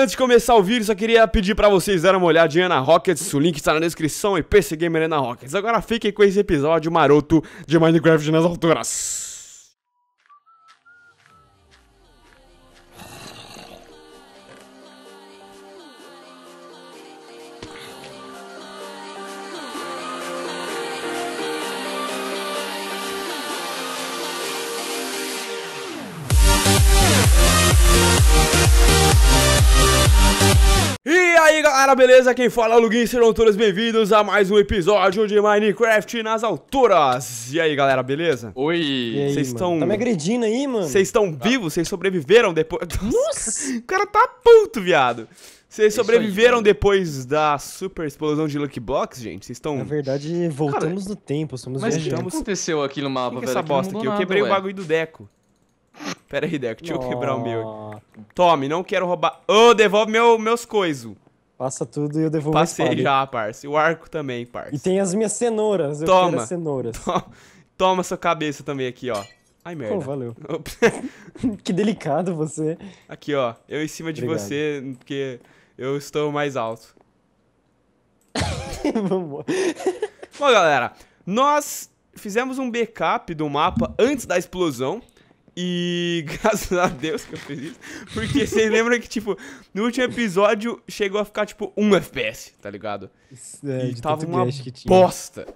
antes de começar o vídeo, só queria pedir para vocês darem uma olhadinha na Rockets, o link está na descrição e PC Gamer é na Rockets. Agora fiquem com esse episódio maroto de Minecraft nas alturas. E aí galera, beleza? Quem fala é o Lugin, serão todos bem-vindos a mais um episódio de Minecraft nas alturas. E aí galera, beleza? Oi, vocês estão. Tá me agredindo aí, mano? Vocês estão tá. vivos? Vocês sobreviveram depois. Nossa, o cara tá puto, viado. Vocês é sobreviveram aí, depois da super explosão de Lucky Blocks, gente? Vocês estão. Na verdade, voltamos cara, no tempo, somos Mas o que aconteceu aqui no é mapa, que velho? Que essa bosta aqui, eu quebrei ué. o bagulho do Deco. Pera aí, Deco, deixa eu quebrar o meu. Tome, não quero roubar. Ô, oh, devolve meu, meus coisos. Passa tudo e eu devolvo Passei já, parça. O arco também, parça. E tem as minhas cenouras. Eu Toma. quero as cenouras. Toma. Toma sua cabeça também aqui, ó. Ai, merda. Pô, valeu. que delicado você. Aqui, ó. Eu em cima de Obrigado. você, porque eu estou mais alto. Vamos. Bom, galera. Nós fizemos um backup do mapa antes da explosão. E graças a Deus que eu fiz isso. Porque vocês lembram que, tipo, no último episódio chegou a ficar, tipo, 1 FPS, tá ligado? É, e tava uma bosta.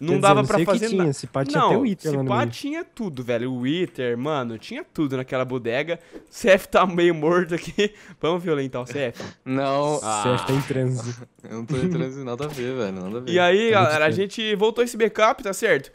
Não dizer, dava não pra fazer Esse pá tinha não, até o Wither, mano. Esse pá tinha tudo, velho. O Wither, mano, tinha tudo naquela bodega. CF tá meio morto aqui. Vamos violentar o CF? Não. Ah. CF tá em transe. Ah, eu não tô em transe, nada a ver, velho. Nada a ver. E aí, tá galera, a gente voltou esse backup, tá certo?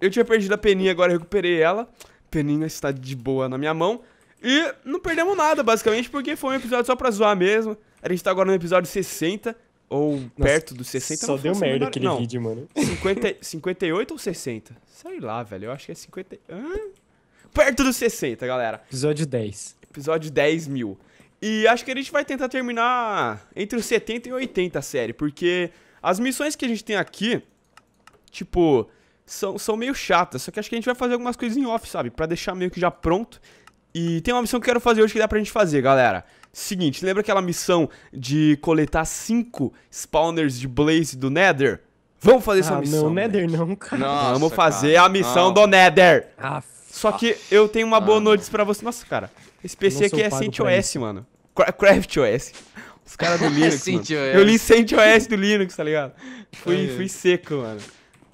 Eu tinha perdido a peninha, agora recuperei ela peninha está de boa na minha mão. E não perdemos nada, basicamente, porque foi um episódio só pra zoar mesmo. A gente tá agora no episódio 60, ou Nossa, perto dos 60. Só deu assim, merda aquele não, vídeo, mano. 50, 58 ou 60? Sei lá, velho. Eu acho que é 50... Hã? Perto dos 60, galera. Episódio 10. Episódio 10 mil. E acho que a gente vai tentar terminar entre os 70 e 80 a série, porque as missões que a gente tem aqui, tipo, são, são meio chatas. Só que acho que a gente vai fazer algumas coisas em off, sabe? Pra deixar meio que já pronto. E tem uma missão que eu quero fazer hoje que dá pra gente fazer, galera. Seguinte, lembra aquela missão de coletar 5 spawners de Blaze do Nether? Vamos fazer ah, essa missão. Não, Nether né? não, cara. Nossa, Vamos fazer cara, a missão não. do Nether. Ah, só que eu tenho uma boa ah. notícia pra você. Nossa, cara. Esse PC aqui é CentOS, mano. CraftOS. Os caras do Linux. eu li CentOS do Linux, tá ligado? É fui, fui seco, mano.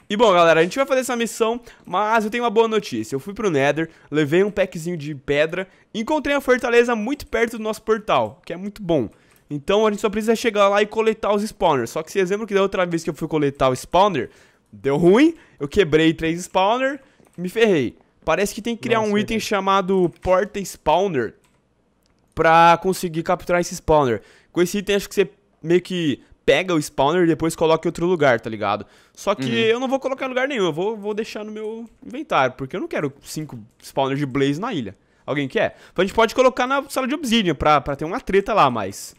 E bom, galera, a gente vai fazer essa missão, mas eu tenho uma boa notícia. Eu fui pro Nether, levei um packzinho de pedra, encontrei a fortaleza muito perto do nosso portal, que é muito bom. Então a gente só precisa chegar lá e coletar os spawners. Só que se lembram que da outra vez que eu fui coletar o spawner, deu ruim, eu quebrei três spawner, me ferrei. Parece que tem que criar Nossa, um é item chamado Porta Spawner pra conseguir capturar esse spawner. Com esse item acho que você meio que pega o spawner e depois coloca em outro lugar, tá ligado? Só que uhum. eu não vou colocar em lugar nenhum, eu vou, vou deixar no meu inventário, porque eu não quero cinco spawners de blaze na ilha. Alguém quer? Então a gente pode colocar na sala de obsidian pra, pra ter uma treta lá, mas...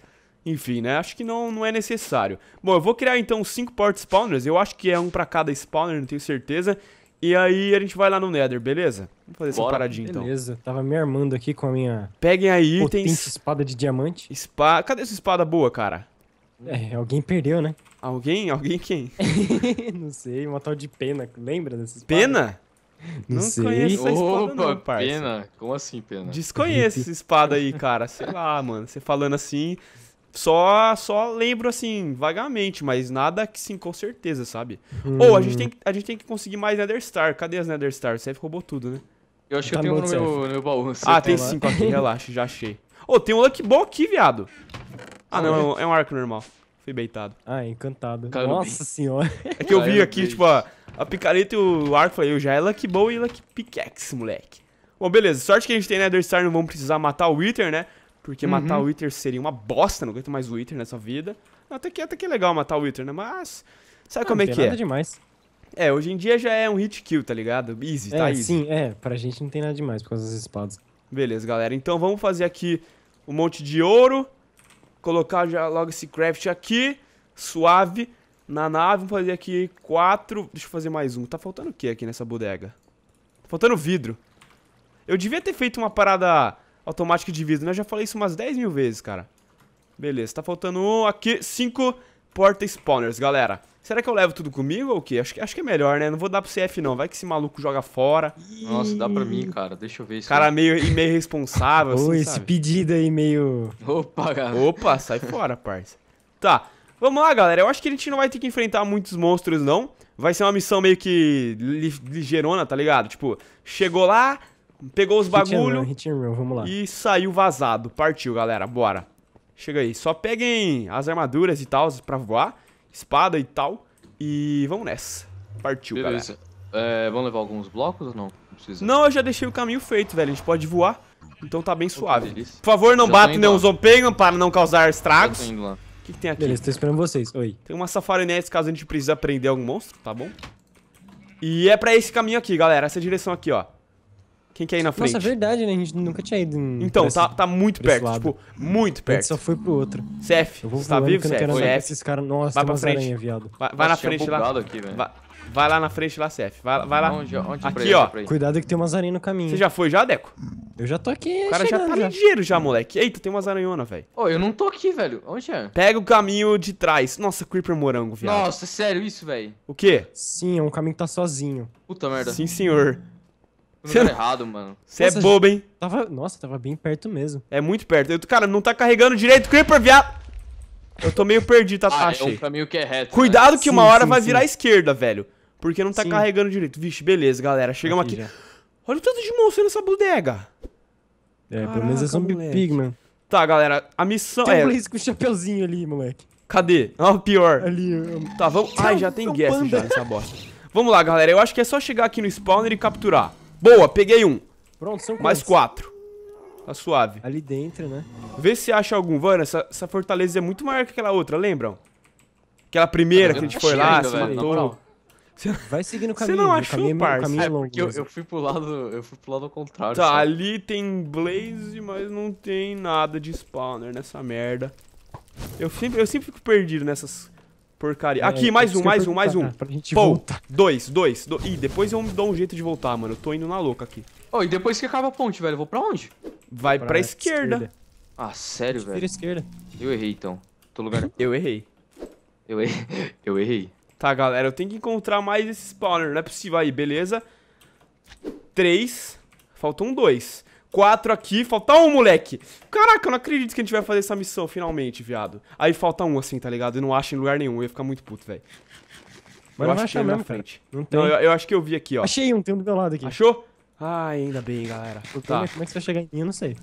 Enfim, né? Acho que não, não é necessário. Bom, eu vou criar então cinco port spawners. Eu acho que é um pra cada spawner, não tenho certeza. E aí a gente vai lá no Nether, beleza? Vamos fazer Bora. essa paradinha então. Beleza, tava me armando aqui com a minha. Peguem aí itens. espada de diamante. Espada. Cadê essa espada boa, cara? É, alguém perdeu, né? Alguém? Alguém quem? não sei, uma tal de Pena. Lembra desses? Pena? Não, não sei. conheço essa espada Opa, não, parça. Pena? Como assim, Pena? Desconheço essa espada aí, cara. Sei lá, mano. Você falando assim, só só lembro assim, vagamente, mas nada que sim, com certeza, sabe? Hum. Ou a, gente hum. tem, a gente tem que conseguir mais Nether Star. Cadê as Nether Star? Você roubou tudo, né? Eu acho tá que eu tenho no meu, no meu, baú. Ah, tá tem lá. cinco aqui, relaxa, já achei. Ô, oh, tem um Lucky Ball aqui, viado. Ah, tá não, é, é um arco normal. Fui beitado. Ah, encantado. Nossa senhora. É que eu vi aqui, tipo, a, a picareta e o arco, falei, eu já é Lucky Bow e Lucky Pickaxe, moleque. Bom, beleza. Sorte que a gente tem né, Star, não vamos precisar matar o Wither, né? Porque uhum. matar o Wither seria uma bosta, não aguento mais o Wither nessa vida. até que, até que é legal matar o Wither, né? Mas, sabe não, ah, como é que é? demais. É, hoje em dia já é um hit kill, tá ligado? Easy, é, tá easy. Sim, é, pra gente não tem nada demais por causa das espadas. Beleza, galera. Então vamos fazer aqui um monte de ouro colocar já logo esse craft aqui, suave, na nave. Vamos fazer aqui quatro, deixa eu fazer mais um. Tá faltando o que aqui nessa bodega? Tá faltando vidro. Eu devia ter feito uma parada automática de vidro, né? Eu já falei isso umas 10 mil vezes, cara. Beleza, tá faltando um aqui, cinco... Porta spawners, galera. Será que eu levo tudo comigo ou o quê? Acho que, acho que é melhor, né? Não vou dar pro CF, não. Vai que esse maluco joga fora. Nossa, dá pra mim, cara. Deixa eu ver isso. Cara meio, meio responsável, assim, Ô, esse sabe? pedido aí meio... Opa, cara. Opa, sai fora, parça. Tá, vamos lá, galera. Eu acho que a gente não vai ter que enfrentar muitos monstros, não. Vai ser uma missão meio que ligeirona, tá ligado? Tipo, chegou lá, pegou os bagulho... Hit and run, hit and run. Vamos lá. E saiu vazado. Partiu, galera. Bora chega aí. Só peguem as armaduras e tal pra voar, espada e tal. E vamos nessa. Partiu, Beleza. galera. É, vamos levar alguns blocos ou não? Não, precisa. não, eu já deixei o caminho feito, velho. A gente pode voar. Então tá bem suave. Por favor, não nem nenhum zompenho para não causar estragos. O que, que, tem aqui? Beleza, tô esperando vocês. Oi. Tem uma safarinete caso a gente precise aprender algum monstro, tá bom? E é pra esse caminho aqui, galera. Essa é direção aqui, ó. Quem quer ir na frente? Nossa, é verdade, né? A gente nunca tinha ido. Então, tá, tá muito perto, tipo, lado. tipo, muito perto. A gente só foi pro outro. Cef, você tá vivo, Cef? Foi F. Esses caras, nossa, vai pra frente. Aranha, viado. Vai, vai na é frente lá. Aqui, vai, vai, lá na frente lá, Cef. Vai, vai lá. Onde, onde aqui, ó. Cuidado que tem umas aranhas no caminho. Você já foi já, Deco? Eu já tô aqui. O cara já tá já. ligeiro já, moleque. Eita, tem umas aranhonas, velho. Ô, eu não tô aqui, velho. Onde é? Pega o caminho de trás. Nossa, Creeper morango, viado. Nossa, é sério isso, velho? O quê? Sim, é um caminho que tá sozinho. Puta merda. Sim, senhor. Você não... errado, mano. Você é bobo, hein? Tava... Nossa, tava bem perto mesmo. É muito perto. Eu... Cara, não tá carregando direito. Creeper, viado. Eu tô meio perdido, tá? Ah, achei. é um caminho que é reto. Cuidado né? que uma hora sim, vai virar à esquerda, velho. Porque não tá carregando direito. Vixe, beleza, galera. Chegamos aqui. aqui. Olha o tanto de monstro nessa bodega. É, Caraca, pelo menos é zombie moleque. pigman. Tá, galera. A missão tem é... Tem um com o chapeuzinho ali, moleque. Cadê? Ah, pior. Ali. Eu... Tá, vamos... Ai, já tem é Guest já nessa bosta. Vamos lá, galera. Eu acho que é só chegar aqui no spawner e capturar. Boa, peguei um. Pronto, são Mais quatro. Tá suave. Ali dentro, né? Vê se acha algum. Mano, essa, essa fortaleza é muito maior que aquela outra, lembram? Aquela primeira que a gente tá foi lá, ainda, se velho, Vai seguindo o caminho. Você não achou, caminho, é parça? Caminho é, eu, eu, fui pro lado, eu fui pro lado contrário. Tá, sabe? ali tem Blaze, mas não tem nada de spawner nessa merda. Eu sempre, eu sempre fico perdido nessas Porcaria. É, Aqui, mais um, mais um, mais um. Tá. Pra gente voltar. Dois, dois. Do... Ih, depois eu dou um jeito de voltar, mano. Eu tô indo na louca aqui. Ô, oh, e depois que acaba a ponte, velho, eu vou pra onde? Vai pra, pra esquerda. esquerda. Ah, sério, velho? Vira esquerda. Eu errei, então. Tô lugar... eu errei. Eu errei. Eu errei. Tá, galera, eu tenho que encontrar mais esse spawner. Não é possível aí, beleza? Três. Faltam dois. Quatro aqui, falta um, moleque. Caraca, eu não acredito que a gente vai fazer essa missão finalmente, viado. Aí falta um assim, tá ligado? Eu não acho em lugar nenhum, eu ia ficar muito puto, velho. Mas eu não acho que é na frente. Não tem. Não, eu, eu, acho que eu vi aqui, ó. Achei um, tem um do meu lado aqui. Achou? Ah, ainda bem, galera. tá. É como é que você vai chegar em mim? Eu não sei.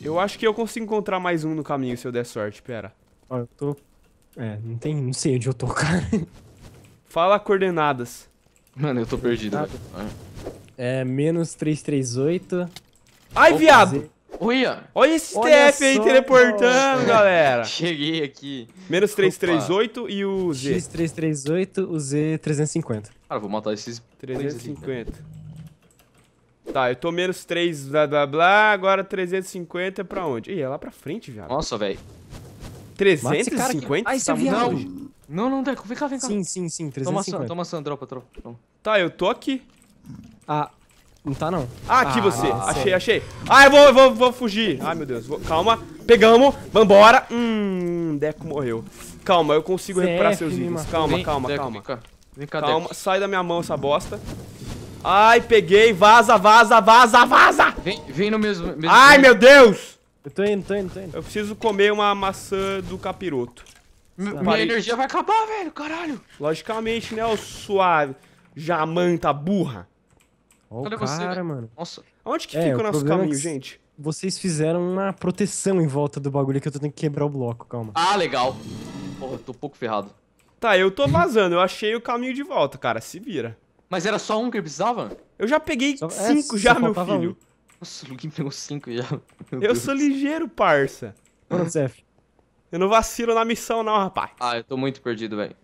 Eu acho que eu consigo encontrar mais um no caminho se eu der sorte, pera. Ó, eu tô... É, não tem... Não sei onde eu tô, cara. Fala coordenadas. Mano, eu tô perdido. É, menos 338... Ai, Vou viado. Fazer. ó. Olha esse Olha TF aí só, teleportando, cara. galera. Cheguei aqui. Menos 338 e o Z. X338, o Z350. Cara, vou matar esses... 350. Tá, eu tô menos 3, blá, blá, blá. Agora 350 pra onde? Ih, é lá pra frente, viado. Nossa, velho. 350? Ai, você tá muito não, não, Deco, vem cá, vem cá. Sim, sim, sim, 350. Toma, a san, toma a dropa. tropa. Tá, eu tô aqui. Ah, não tá, não. Ah, aqui ah, você. Nossa. Achei, achei. Ah, eu vou, eu vou, vou fugir. Ai, meu Deus. Vou... calma. Pegamos. Vambora. Hum, Deco morreu. Calma, eu consigo é recuperar seus itens. Calma, vem, calma, Deco, calma. Vem cá. Vem cá, calma, Deco. sai da minha mão essa bosta. Ai, peguei. Vaza, vaza, vaza, vaza. Vem, vem no mesmo... mesmo Ai, meu Deus. Eu tô indo, tô indo, tô indo. Eu preciso comer uma maçã do capiroto. M Minha energia vai acabar, velho. Caralho. Logicamente, né, o suave. Jamanta burra. Olha Cadê você, cara, né? mano. Nossa. Onde que é, fica o nosso é caminho, é gente? Vocês fizeram uma proteção em volta do bagulho que eu tô tendo que quebrar o bloco, calma. Ah, legal. Porra, tô um pouco ferrado. Tá, eu tô vazando. Eu achei o caminho de volta, cara. Se vira. Mas era só um que precisava? Eu já peguei só... É, cinco é, já, meu filho. Um. Nossa, o Luguinho pegou cinco já. Meu eu Deus. sou ligeiro, parça. Mano, Zef. Eu não vacilo na missão não, rapaz. Ah, eu tô muito perdido, velho.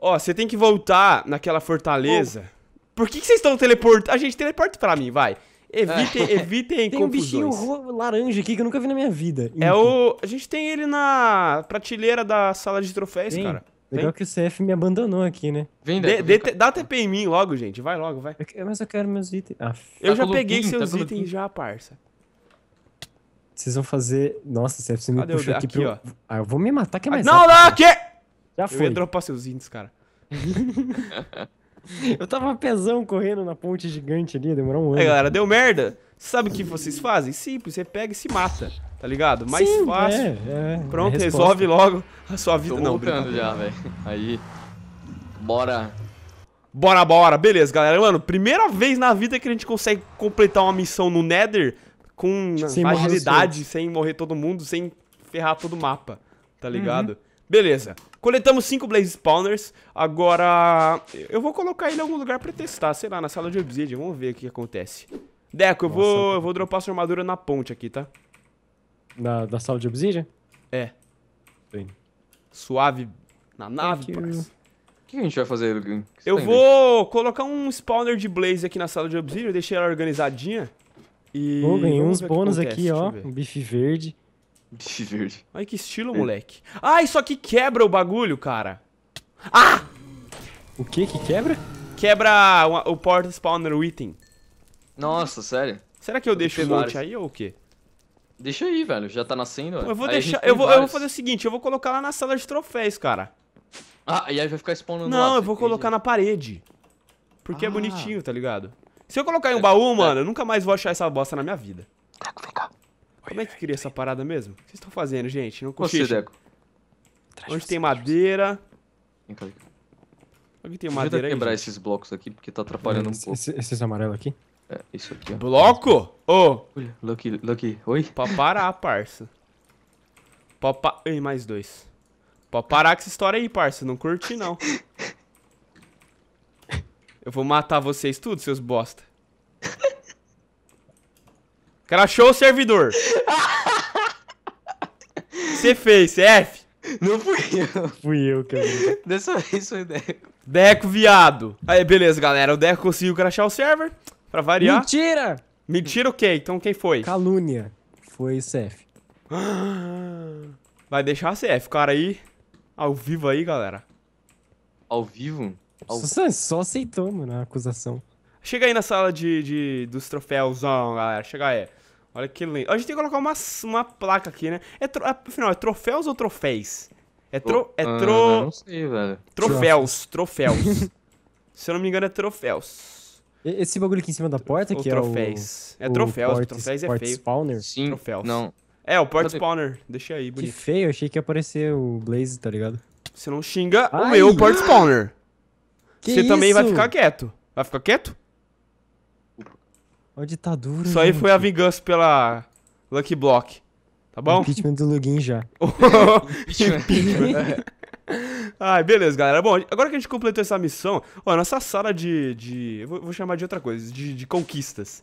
Ó, você tem que voltar naquela fortaleza. Oh. Por que, que vocês estão teleportando? A gente teleporta pra mim, vai. Evitem, é. evitem tem confusões. um bichinho laranja aqui que eu nunca vi na minha vida. É o... A gente tem ele na prateleira da sala de troféus, tem. cara. Legal que o CF me abandonou aqui, né? Vem, Deco, de, Dá TP em mim logo, gente. Vai logo, vai. Eu, mas eu quero meus itens. Ah, eu tá já peguei seus tá itens já, parça. Vocês vão fazer... Nossa, CF, você me Cadê puxou aqui, aqui pro... Ah, eu vou me matar, que é ah, mais Não, rápido, não, né? aqui! Já foi. Eu ia dropar seus itens, cara. Eu tava pesão correndo na ponte gigante ali, demorou um ano. Aí, galera, deu merda. Sabe o que vocês fazem? Simples, você pega e se mata, tá ligado? Mais Sim, fácil. É, é, é Pronto, resolve logo a sua vida. Tô Não, brincando já, velho. Aí, bora. Bora, bora. Beleza, galera. Mano, primeira vez na vida que a gente consegue completar uma missão no Nether com tipo, sem agilidade, morrer sem morrer todo mundo, sem ferrar todo o mapa, tá uhum. ligado? Uhum. Beleza. Coletamos 5 Blaze Spawners. Agora, eu vou colocar ele em algum lugar pra testar. Sei lá, na sala de Obsidian. Vamos ver o que acontece. Deco, eu vou, eu vou dropar sua armadura na ponte aqui, tá? Na, na sala de Obsidian? É. Bem. Suave na nave, é parça. O que a gente vai fazer, Eu vou colocar um spawner de Blaze aqui na sala de Obsidian, deixei ela organizadinha. E. Pô, ganhei uns bônus aqui, ó. Um bife verde. Ai verde. que estilo, é. moleque. Ah, isso aqui quebra o bagulho, cara. Ah! O que que quebra? Quebra o, o Port Spawner o Item. Nossa, sério? Será que eu, eu deixo o loot aí ou o quê? Deixa aí, velho. Já tá nascendo, Eu vou deixar. Eu vou, eu vou fazer o seguinte, eu vou colocar lá na sala de troféus, cara. Ah, e aí vai ficar spawnando Não, lá, eu vou colocar na parede. Porque é ah. é bonitinho, tá ligado? Se eu colocar em um é, baú, é. mano, eu nunca mais vou achar essa bosta na minha vida. Como é que cria essa parada mesmo? O que vocês estão fazendo, gente? Não consigo. Onde tem madeira... Vem cá, vem cá. Alguém tem madeira aí? quebrar esses blocos aqui, porque tá atrapalhando um pouco. esses amarelos aqui? É, isso aqui, ó. Bloco? Ô! Lucky, Lucky, oi? Pra parar, parça. Pra pa... Ei, mais dois. Pra parar com essa história aí, parça. Não curti, não. Eu vou matar vocês tudo, seus bosta. Crashou o servidor. Você fez, CF? É Não fui eu. Fui eu, cara. Dessa vez foi Deco. Deco, viado. Aí, beleza, galera. O Deco conseguiu crashar o server. Pra variar. Mentira! Mentira o quê? Então quem foi? Calúnia. Foi CF. Vai deixar a CF, cara aí. Ao vivo aí, galera. Ao vivo? Ao... Só, só aceitou, mano, a acusação. Chega aí na sala de, de dos troféus, ó, galera. Chega aí. Olha que lindo. A gente tem que colocar uma, uma placa aqui, né? É tro... É, afinal, é troféus ou troféis? É tro... É ah, tro... Ah, não sei, velho. Troféus. Troféus. Se eu não me engano, é troféus. Esse bagulho aqui em cima da porta, que é troféus. É troféus. É troféus é port feio. Spawner? Sim. Troféus. Não. É, o Port Spawner. Deixa aí, bonito. Que feio. Achei que ia aparecer o Blaze, tá ligado? Você não xinga Ai. o meu Port Spawner. Que Você isso? também vai ficar quieto. Vai ficar quieto? Uma ditadura. Isso aí foi a vingança pela Lucky Block. Tá bom? O impeachment do Lugin já. impeachment. Ai, beleza, galera. Bom, agora que a gente completou essa missão, ó, nossa sala de. de vou chamar de outra coisa, de, de conquistas.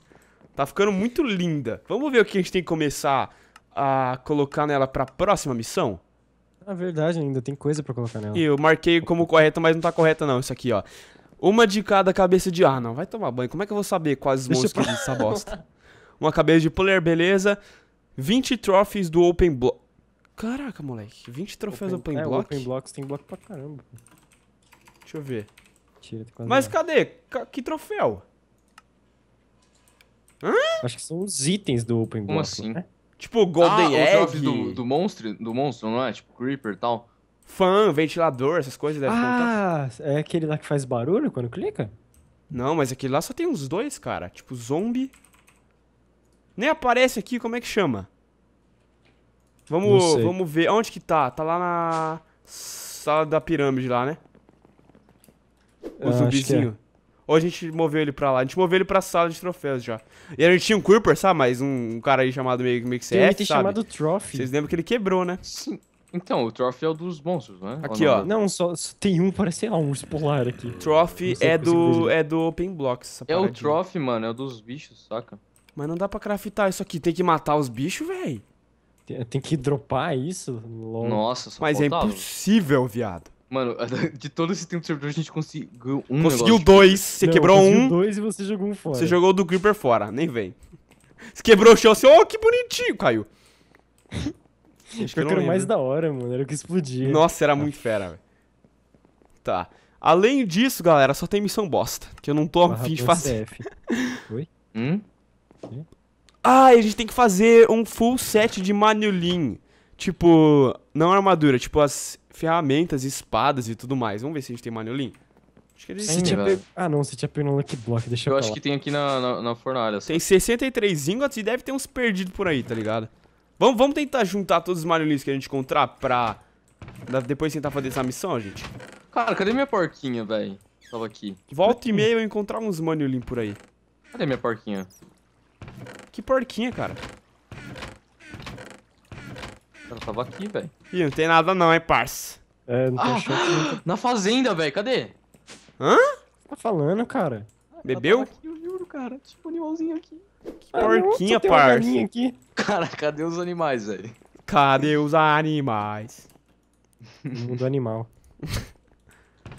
Tá ficando muito linda. Vamos ver o que a gente tem que começar a colocar nela pra próxima missão? Na verdade, ainda tem coisa pra colocar nela. Eu marquei como correta, mas não tá correta, não, isso aqui, ó. Uma de cada cabeça de. Ah, não, vai tomar banho. Como é que eu vou saber quais os monstros pra... dessa bosta? Uma cabeça de player, beleza. 20 trophies do Open Block. Caraca, moleque. 20 troféus open, open é, Block. Open Blocks tem bloco pra caramba. Deixa eu ver. Tira, Mas cadê? que troféu? Hã? Acho que são os itens do Open Block. Como assim? Né? Tipo, Golden ah, Egg. Do, do, monstro, do monstro, não é? Tipo, Creeper e tal. Fã, ventilador, essas coisas. Deve ah, contar. é aquele lá que faz barulho quando clica? Não, mas aquele lá só tem uns dois, cara. Tipo, zombie. Nem aparece aqui, como é que chama? Vamos, vamos ver. Onde que tá? Tá lá na sala da pirâmide lá, né? O ah, é. zumbizinho. É. Ou a gente moveu ele pra lá. A gente moveu ele pra sala de troféus já. E a gente tinha um Creeper, sabe? Mas um, cara aí chamado meio, meio que CF, Tem um item chamado Trophy. Vocês lembram que ele quebrou, né? Sim. Então, o Trophy é o dos monstros, né? Aqui, ó. Não, só, só tem um, parece a urso polar aqui. Trophy é do, é do Open Blocks. É o Trophy, mano, é o dos bichos, saca? Mas não dá pra craftar isso aqui. Tem que matar os bichos, velho. Tem, tem, que dropar isso? Logo. Nossa, só Mas é faltava. é impossível, viado. Mano, de todo esse tempo de servidor a gente conseguiu um. Conseguiu dois, você não, quebrou um. dois e você jogou um fora. Você jogou do Creeper fora, nem vem. Você quebrou o chão, assim, oh, que bonitinho, caiu. Acho que era o mais da hora, mano. Era o que explodia. Nossa, era muito ah. fera, velho. Tá. Além disso, galera, só tem missão bosta, que eu não tô afim de fazer. Oi? Hum? Ah, e a gente tem que fazer um full set de manilin. Tipo, não armadura, tipo as ferramentas, espadas e tudo mais. Vamos ver se a gente tem manilin. Acho que a gente tinha pe... Ah, não, você tinha pego no Lucky Block, deixa eu Eu acho que tem aqui na, na, na fornalha. Só. Tem 63 ingots e deve ter uns perdidos por aí, tá ligado? Vamos, vamos tentar juntar todos os marionetes que a gente encontrar pra depois tentar fazer essa missão, gente? Cara, cadê minha porquinha, velho? Tava aqui. Volta e meia eu encontrar uns maniolim por aí. Cadê minha porquinha? Que porquinha, cara? Ela tava aqui, velho. Ih, não tem nada não, hein, parça. É, não ah, tem ah, choque. Na fazenda, velho, cadê? Hã? Tá falando, cara. Bebeu? aqui, eu juro, cara. Tipo, animalzinho aqui. Que ah, porquinha, ah, parça. Cara, cadê os animais, velho? Cadê os animais? Mundo animal.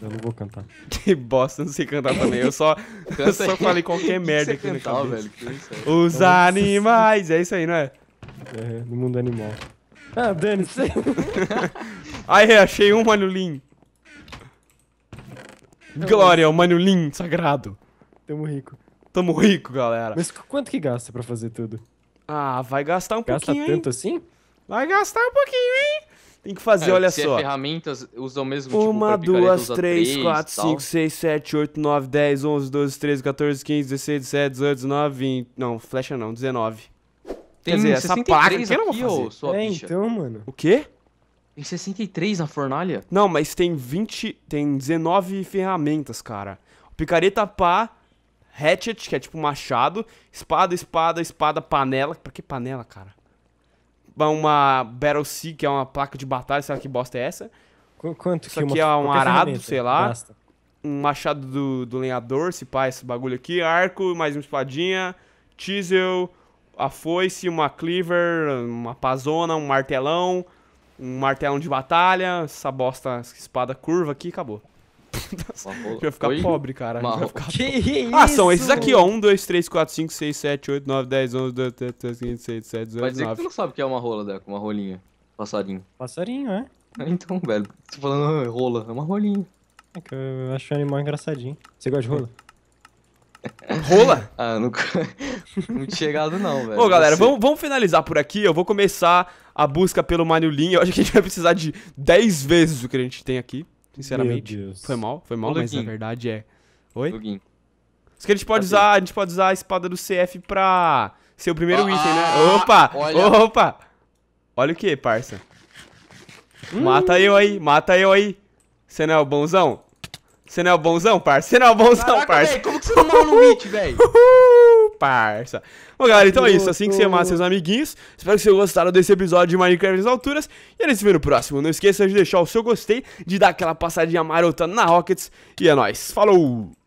Eu não vou cantar. Que bosta, não sei cantar também. Eu só, eu só falei qualquer merda aqui cantar, Velho, Os Nossa. Então animais, é isso aí, não é? É, no mundo animal. Ah, dane-se. aí, achei um Manulim. Glória, o Manulim sagrado. Tamo rico. Tamo rico, galera. Mas quanto que gasta para fazer tudo? Ah, vai gastar um Gasta pouquinho. Gasta tanto hein? assim? Vai gastar um pouquinho, hein? Tem que fazer, é, olha se é só. Se é ferramentas, usam o mesmo tipo, Uma, duas, três, três, quatro, cinco, seis, sete, oito, nove, dez, onze, doze, treze, quatorze, quinze, dezesseis, dezessete, dezoito, dezenove, vinte. Não, flecha não, dezenove. Tem Quer dizer, essa placa aqui eu não vou fazer. é, bicha. então, mano. O quê? Tem 63 na fornalha? Não, mas tem 20... Tem 19 ferramentas, cara. Picareta pá, hatchet, que é tipo machado, espada, espada, espada, panela. Pra que panela, cara? Uma Battle Sea, que é uma placa de batalha, sei lá que bosta é essa. Qu quanto Isso que aqui é um é arado, sei lá. Um machado do, do lenhador, se pá, esse bagulho aqui. Arco, mais uma espadinha, chisel, a foice, uma cleaver, uma pazona, um martelão, um martelão de batalha, essa bosta, essa espada curva aqui, acabou a gente vai ficar Oi? pobre, cara. A gente vai ficar que isso? Ah, são esses aqui, ó. 1, 2, 3, 4, 5, 6, 7, 8, 9, 10, 11, 12, 13, 14, 15, 16, 17, 18, 19. Mas é que tu não sabe o que é uma rola, Deco? Uma rolinha. Passarinho. Passarinho, é. Então, velho. Tô falando ah, rola. É uma rolinha. É que eu acho o animal engraçadinho. Você gosta de rola? Rola? ah, nunca. Não tinha chegado, não, velho. Ô, galera, vamos, vamos finalizar por aqui. Eu vou começar a busca pelo Manilin. Eu acho que a gente vai precisar de 10 vezes o que a gente tem aqui. Sinceramente. Foi mal, foi mal, mas na verdade é. Oi? Lugin. Isso que a gente pode tá usar, a gente pode usar a espada do CF pra ser o primeiro ah, item, né? Ah, Opa! Olha. Opa! Olha o que, parça. Hum. Mata eu aí, mata eu aí. Você não é o bonzão? Você não é o bonzão, parça? Você não é o bonzão, Caraca, parça? Véio, como que você não no hit, velho? parça. Bom, galera, então é isso. Assim que você amar seus amiguinhos. Espero que vocês gostaram desse episódio de Minecraft nas alturas. E a é gente se vê no próximo. Não esqueça de deixar o seu gostei, de dar aquela passadinha marota na Rockets. E é nóis. Falou!